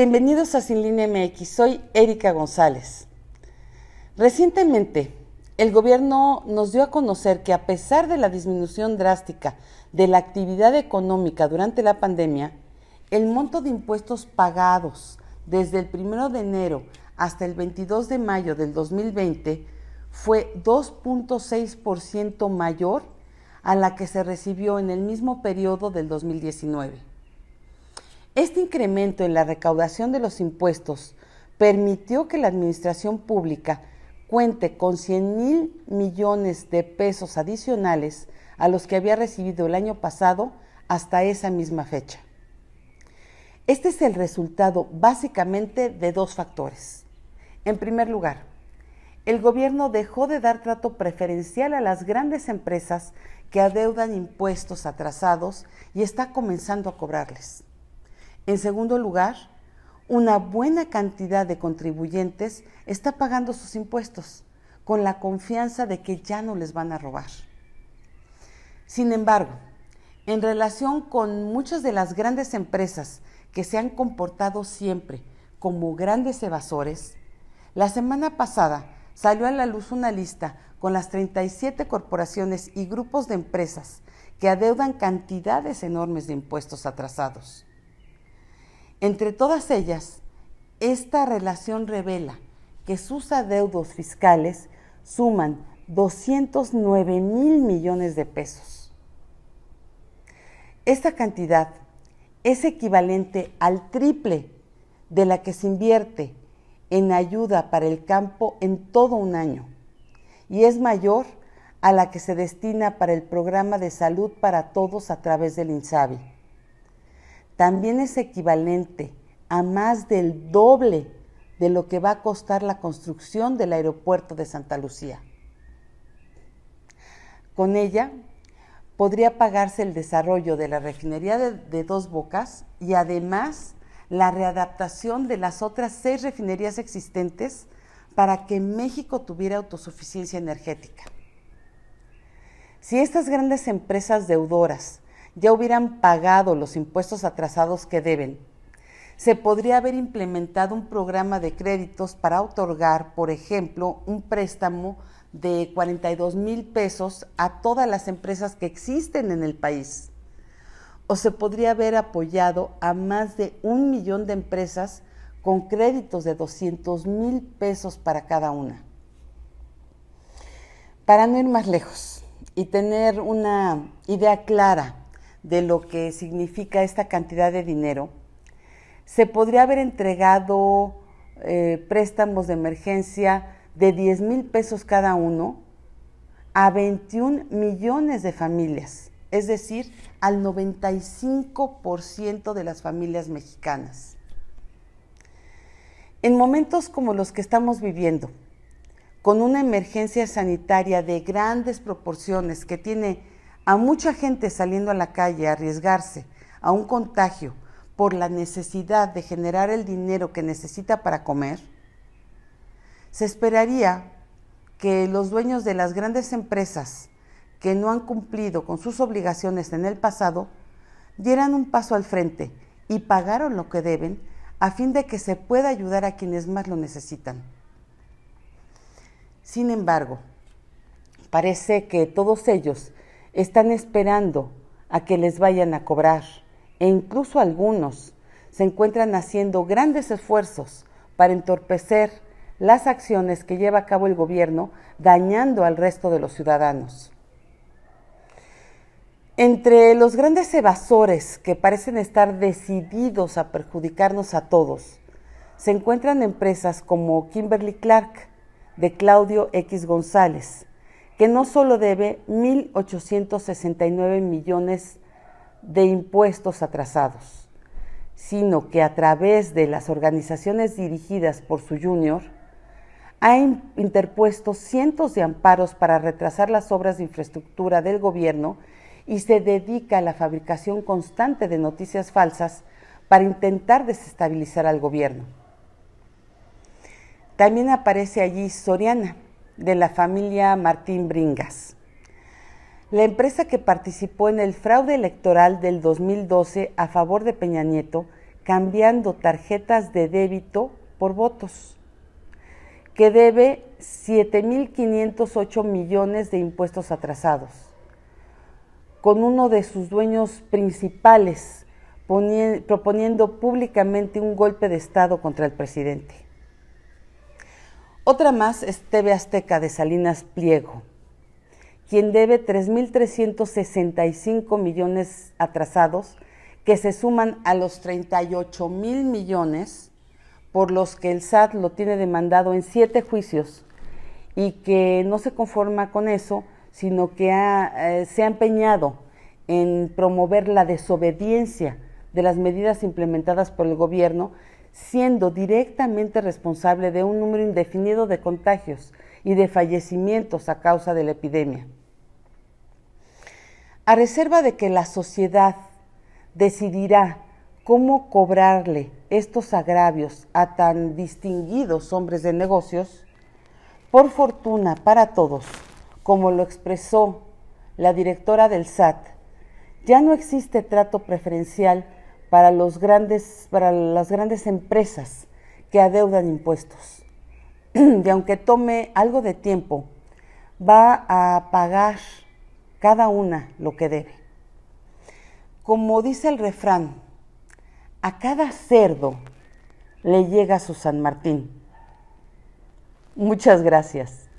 Bienvenidos a Sin Línea MX, soy Erika González. Recientemente, el gobierno nos dio a conocer que a pesar de la disminución drástica de la actividad económica durante la pandemia, el monto de impuestos pagados desde el 1 de enero hasta el 22 de mayo del 2020 fue 2.6% mayor a la que se recibió en el mismo periodo del 2019. Este incremento en la recaudación de los impuestos permitió que la administración pública cuente con 100 mil millones de pesos adicionales a los que había recibido el año pasado hasta esa misma fecha. Este es el resultado básicamente de dos factores. En primer lugar, el gobierno dejó de dar trato preferencial a las grandes empresas que adeudan impuestos atrasados y está comenzando a cobrarles. En segundo lugar, una buena cantidad de contribuyentes está pagando sus impuestos con la confianza de que ya no les van a robar. Sin embargo, en relación con muchas de las grandes empresas que se han comportado siempre como grandes evasores, la semana pasada salió a la luz una lista con las 37 corporaciones y grupos de empresas que adeudan cantidades enormes de impuestos atrasados. Entre todas ellas, esta relación revela que sus adeudos fiscales suman 209 mil millones de pesos. Esta cantidad es equivalente al triple de la que se invierte en ayuda para el campo en todo un año y es mayor a la que se destina para el programa de salud para todos a través del INSABI también es equivalente a más del doble de lo que va a costar la construcción del aeropuerto de Santa Lucía. Con ella podría pagarse el desarrollo de la refinería de, dos bocas y además la readaptación de las otras seis refinerías existentes para que México tuviera autosuficiencia energética. Si estas grandes empresas deudoras ya hubieran pagado los impuestos atrasados que deben. Se podría haber implementado un programa de créditos para otorgar, por ejemplo, un préstamo de 42 mil pesos a todas las empresas que existen en el país. O se podría haber apoyado a más de un millón de empresas con créditos de 200 mil pesos para cada una. Para no ir más lejos y tener una idea clara de lo que significa esta cantidad de dinero, se podría haber entregado eh, préstamos de emergencia de 10 mil pesos cada uno a 21 millones de familias, es decir, al 95% de las familias mexicanas. En momentos como los que estamos viviendo, con una emergencia sanitaria de grandes proporciones que tiene a mucha gente saliendo a la calle a arriesgarse a un contagio por la necesidad de generar el dinero que necesita para comer, se esperaría que los dueños de las grandes empresas que no han cumplido con sus obligaciones en el pasado dieran un paso al frente y pagaron lo que deben a fin de que se pueda ayudar a quienes más lo necesitan. Sin embargo, parece que todos ellos están esperando a que les vayan a cobrar e incluso algunos se encuentran haciendo grandes esfuerzos para entorpecer las acciones que lleva a cabo el gobierno, dañando al resto de los ciudadanos. Entre los grandes evasores que parecen estar decididos a perjudicarnos a todos, se encuentran empresas como Kimberly Clark, de Claudio X González, que no solo debe 1.869 millones de impuestos atrasados, sino que a través de las organizaciones dirigidas por su junior, ha interpuesto cientos de amparos para retrasar las obras de infraestructura del gobierno y se dedica a la fabricación constante de noticias falsas para intentar desestabilizar al gobierno. También aparece allí Soriana, de la familia Martín Bringas. La empresa que participó en el fraude electoral del 2012 a favor de Peña Nieto, cambiando tarjetas de débito por votos, que debe 7.508 millones de impuestos atrasados, con uno de sus dueños principales proponiendo públicamente un golpe de Estado contra el presidente. Otra más es TV Azteca de Salinas Pliego, quien debe 3.365 millones atrasados que se suman a los 38 mil millones por los que el SAT lo tiene demandado en siete juicios y que no se conforma con eso, sino que eh, se ha empeñado en promover la desobediencia de las medidas implementadas por el gobierno siendo directamente responsable de un número indefinido de contagios y de fallecimientos a causa de la epidemia. A reserva de que la sociedad decidirá cómo cobrarle estos agravios a tan distinguidos hombres de negocios, por fortuna para todos, como lo expresó la directora del SAT, ya no existe trato preferencial para, los grandes, para las grandes empresas que adeudan impuestos. y aunque tome algo de tiempo, va a pagar cada una lo que debe. Como dice el refrán, a cada cerdo le llega su San Martín. Muchas gracias.